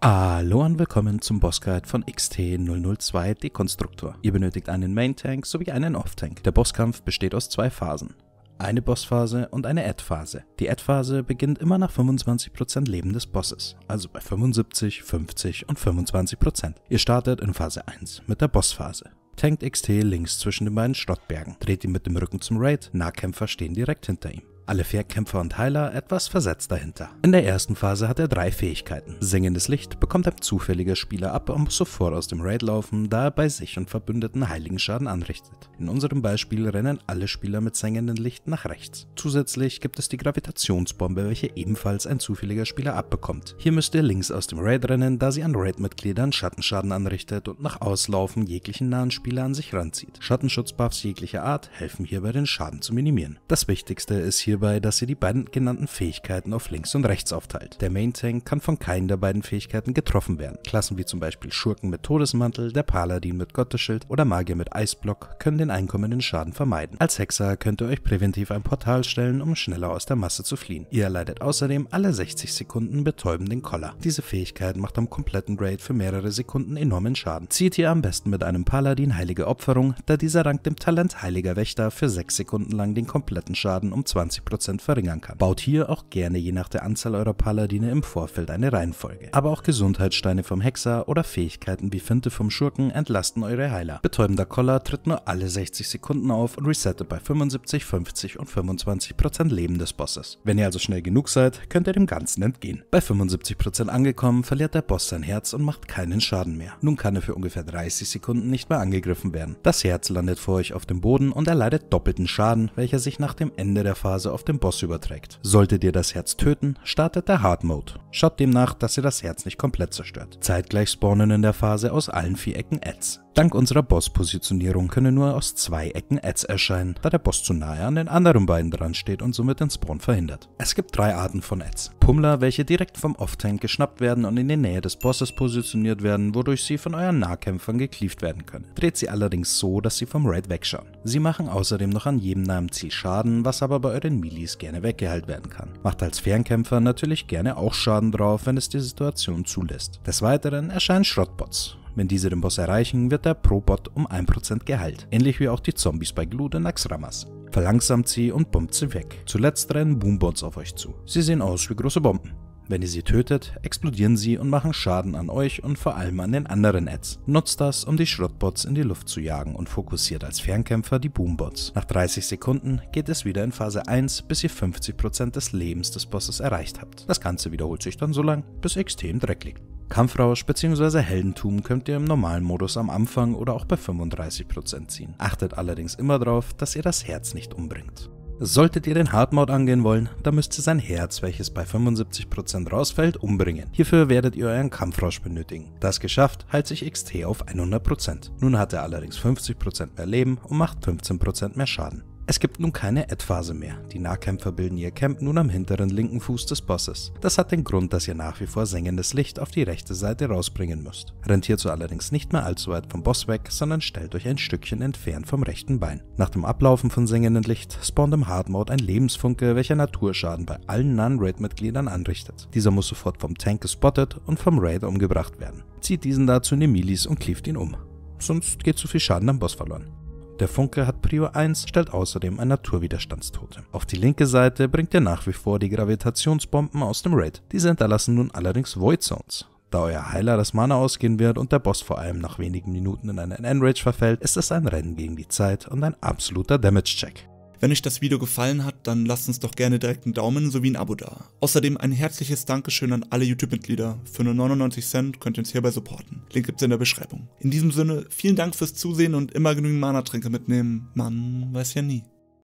Hallo und willkommen zum Bossguide von XT002 Dekonstruktor. Ihr benötigt einen Main Tank sowie einen Off Tank. Der Bosskampf besteht aus zwei Phasen. Eine Bossphase und eine Ad-Phase. Die Ad-Phase beginnt immer nach 25% Leben des Bosses, also bei 75, 50 und 25%. Ihr startet in Phase 1 mit der Bossphase. Tankt XT links zwischen den beiden Schrottbergen, dreht ihn mit dem Rücken zum Raid, Nahkämpfer stehen direkt hinter ihm alle Fährkämpfer und Heiler etwas versetzt dahinter. In der ersten Phase hat er drei Fähigkeiten. Singendes Licht bekommt ein zufälliger Spieler ab und muss sofort aus dem Raid laufen, da er bei sich und Verbündeten heiligen Schaden anrichtet. In unserem Beispiel rennen alle Spieler mit singendem Licht nach rechts. Zusätzlich gibt es die Gravitationsbombe, welche ebenfalls ein zufälliger Spieler abbekommt. Hier müsst ihr links aus dem Raid rennen, da sie an Raid-Mitgliedern Schattenschaden anrichtet und nach Auslaufen jeglichen nahen Spieler an sich ranzieht. Schattenschutzbuffs jeglicher Art helfen hierbei den Schaden zu minimieren. Das Wichtigste ist hier hierbei, dass ihr die beiden genannten Fähigkeiten auf links und rechts aufteilt. Der Main Tank kann von keinen der beiden Fähigkeiten getroffen werden. Klassen wie zum Beispiel Schurken mit Todesmantel, der Paladin mit Gottesschild oder Magier mit Eisblock können den einkommenden Schaden vermeiden. Als Hexer könnt ihr euch präventiv ein Portal stellen, um schneller aus der Masse zu fliehen. Ihr erleidet außerdem alle 60 Sekunden betäubenden Koller. Diese Fähigkeit macht am kompletten Raid für mehrere Sekunden enormen Schaden. Zieht ihr am besten mit einem Paladin Heilige Opferung, da dieser dank dem Talent Heiliger Wächter für 6 Sekunden lang den kompletten Schaden um Prozent verringern kann. Baut hier auch gerne je nach der Anzahl eurer Paladine im Vorfeld eine Reihenfolge. Aber auch Gesundheitssteine vom Hexer oder Fähigkeiten wie Finte vom Schurken entlasten eure Heiler. Betäubender Koller tritt nur alle 60 Sekunden auf und resettet bei 75, 50 und 25 Prozent Leben des Bosses. Wenn ihr also schnell genug seid, könnt ihr dem Ganzen entgehen. Bei 75 Prozent angekommen, verliert der Boss sein Herz und macht keinen Schaden mehr. Nun kann er für ungefähr 30 Sekunden nicht mehr angegriffen werden. Das Herz landet vor euch auf dem Boden und erleidet doppelten Schaden, welcher sich nach dem Ende der Phase Impulse auf den Boss überträgt. Sollte dir das Herz töten, startet der Hard Mode. Schaut demnach, dass ihr das Herz nicht komplett zerstört. Zeitgleich spawnen in der Phase aus allen vier Ecken Ads. Dank unserer Boss-Positionierung können nur aus zwei Ecken Ads erscheinen, da der Boss zu nahe an den anderen beiden dran steht und somit den Spawn verhindert. Es gibt drei Arten von Ads. Pummler, welche direkt vom Off-Tank geschnappt werden und in die Nähe des Bosses positioniert werden, wodurch sie von euren Nahkämpfern gekleeft werden können. Dreht sie allerdings so, dass sie vom Raid wegschauen. Sie machen außerdem noch an jedem nahen Ziel Schaden, was aber bei euren Milis gerne weggeheilt werden kann. Macht als Fernkämpfer natürlich gerne auch Schaden drauf, wenn es die Situation zulässt. Des Weiteren erscheinen Schrottbots. Wenn diese den Boss erreichen, wird der Pro-Bot um 1% geheilt, ähnlich wie auch die Zombies bei Glut und Axramas. Verlangsamt sie und bombt sie weg. Zuletzt rennen Boombots auf euch zu. Sie sehen aus wie große Bomben. Wenn ihr sie tötet, explodieren sie und machen Schaden an euch und vor allem an den anderen Ads. Nutzt das, um die Schrottbots in die Luft zu jagen und fokussiert als Fernkämpfer die Boombots. Nach 30 Sekunden geht es wieder in Phase 1, bis ihr 50% des Lebens des Bosses erreicht habt. Das Ganze wiederholt sich dann so lang, bis XT im Dreck liegt. Kampfrausch bzw. Heldentum könnt ihr im normalen Modus am Anfang oder auch bei 35% ziehen. Achtet allerdings immer darauf, dass ihr das Herz nicht umbringt. Solltet ihr den Hardmode angehen wollen, dann müsst ihr sein Herz, welches bei 75% rausfällt, umbringen. Hierfür werdet ihr euren Kampfrosch benötigen. Das geschafft, heilt sich XT auf 100%. Nun hat er allerdings 50% mehr Leben und macht 15% mehr Schaden. Es gibt nun keine Ad-Phase mehr. Die Nahkämpfer bilden ihr Camp nun am hinteren linken Fuß des Bosses. Das hat den Grund, dass ihr nach wie vor sengendes Licht auf die rechte Seite rausbringen müsst. Rentiert so allerdings nicht mehr allzu weit vom Boss weg, sondern stellt euch ein Stückchen entfernt vom rechten Bein. Nach dem Ablaufen von sengendem Licht spawnt im Hard Mode ein Lebensfunke, welcher Naturschaden bei allen Non-Raid-Mitgliedern anrichtet. Dieser muss sofort vom Tank gespottet und vom Raid umgebracht werden. Zieht diesen dazu in die Milis und klieft ihn um sonst geht zu viel Schaden am Boss verloren. Der Funke hat Prior 1, stellt außerdem ein Naturwiderstandstote. Auf die linke Seite bringt er nach wie vor die Gravitationsbomben aus dem Raid. Diese hinterlassen nun allerdings Void Zones. Da euer Heiler das Mana ausgehen wird und der Boss vor allem nach wenigen Minuten in einen Enrage verfällt, ist es ein Rennen gegen die Zeit und ein absoluter Damage-Check. Wenn euch das Video gefallen hat, dann lasst uns doch gerne direkt einen Daumen sowie ein Abo da. Außerdem ein herzliches Dankeschön an alle YouTube-Mitglieder. Für nur 99 Cent könnt ihr uns hierbei supporten. Link gibt's in der Beschreibung. In diesem Sinne, vielen Dank fürs Zusehen und immer genügend Mana-Tränke mitnehmen. Man weiß ja nie.